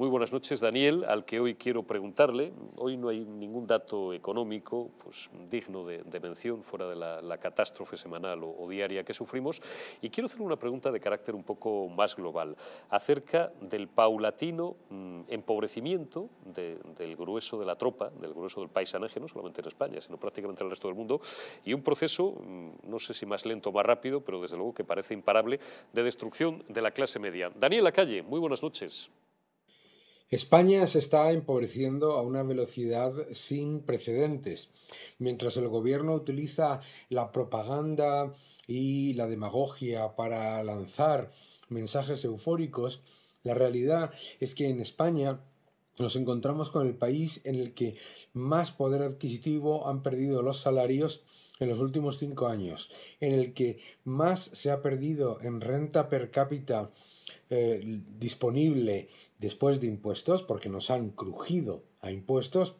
Muy buenas noches, Daniel, al que hoy quiero preguntarle. Hoy no hay ningún dato económico pues, digno de, mención fuera de la, catástrofe semanal o, diaria que sufrimos. Y quiero hacer una pregunta de carácter un poco más global acerca del paulatino mm, empobrecimiento del grueso de la tropa, del grueso del paisanaje, no solamente en España, sino prácticamente en el resto del mundo, y un proceso, mm, no sé si más lento o más rápido, pero desde luego que parece imparable, de destrucción de la clase media. Daniel Lacalle, muy buenas noches. España se está empobreciendo a una velocidad sin precedentes. Mientras el gobierno utiliza la propaganda y la demagogia para lanzar mensajes eufóricos, la realidad es que en España nos encontramos con el país en el que más poder adquisitivo han perdido los salarios en los últimos cinco años, en el que más se ha perdido en renta per cápita eh, disponible después de impuestos, porque nos han crujido a impuestos,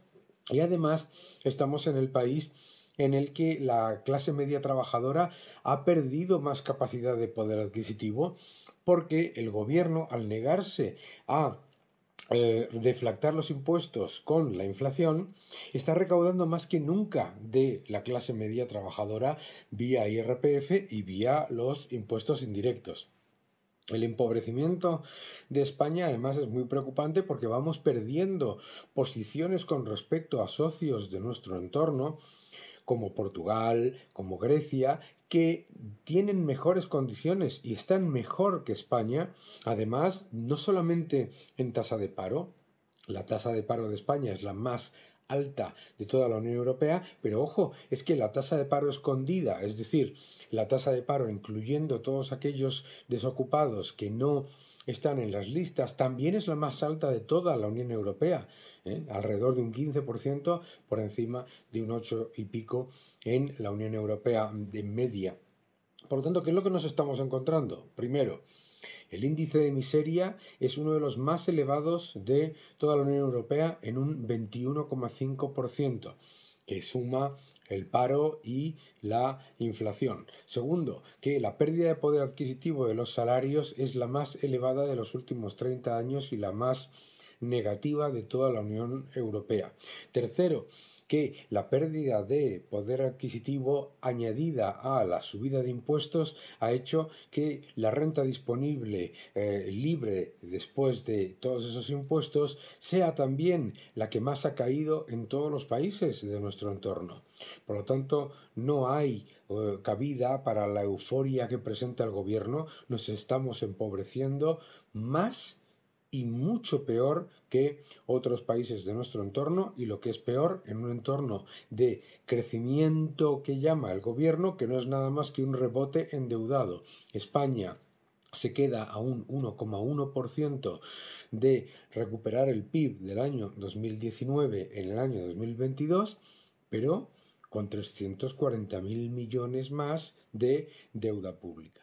y además estamos en el país en el que la clase media trabajadora ha perdido más capacidad de poder adquisitivo porque el gobierno, al negarse a eh, deflactar los impuestos con la inflación, está recaudando más que nunca de la clase media trabajadora vía IRPF y vía los impuestos indirectos. El empobrecimiento de España además es muy preocupante porque vamos perdiendo posiciones con respecto a socios de nuestro entorno como Portugal, como Grecia, que tienen mejores condiciones y están mejor que España, además, no solamente en tasa de paro, la tasa de paro de España es la más alta de toda la Unión Europea, pero ojo, es que la tasa de paro escondida, es decir, la tasa de paro incluyendo todos aquellos desocupados que no están en las listas, también es la más alta de toda la Unión Europea, ¿eh? alrededor de un 15% por encima de un 8 y pico en la Unión Europea de media. Por lo tanto, ¿qué es lo que nos estamos encontrando? Primero, el índice de miseria es uno de los más elevados de toda la Unión Europea en un 21,5%, que suma el paro y la inflación. Segundo, que la pérdida de poder adquisitivo de los salarios es la más elevada de los últimos 30 años y la más negativa de toda la Unión Europea. Tercero, que la pérdida de poder adquisitivo añadida a la subida de impuestos ha hecho que la renta disponible eh, libre después de todos esos impuestos sea también la que más ha caído en todos los países de nuestro entorno. Por lo tanto, no hay eh, cabida para la euforia que presenta el gobierno, nos estamos empobreciendo más y mucho peor que otros países de nuestro entorno y lo que es peor en un entorno de crecimiento que llama el gobierno que no es nada más que un rebote endeudado. España se queda a un 1,1% de recuperar el PIB del año 2019 en el año 2022, pero con 340.000 millones más de deuda pública.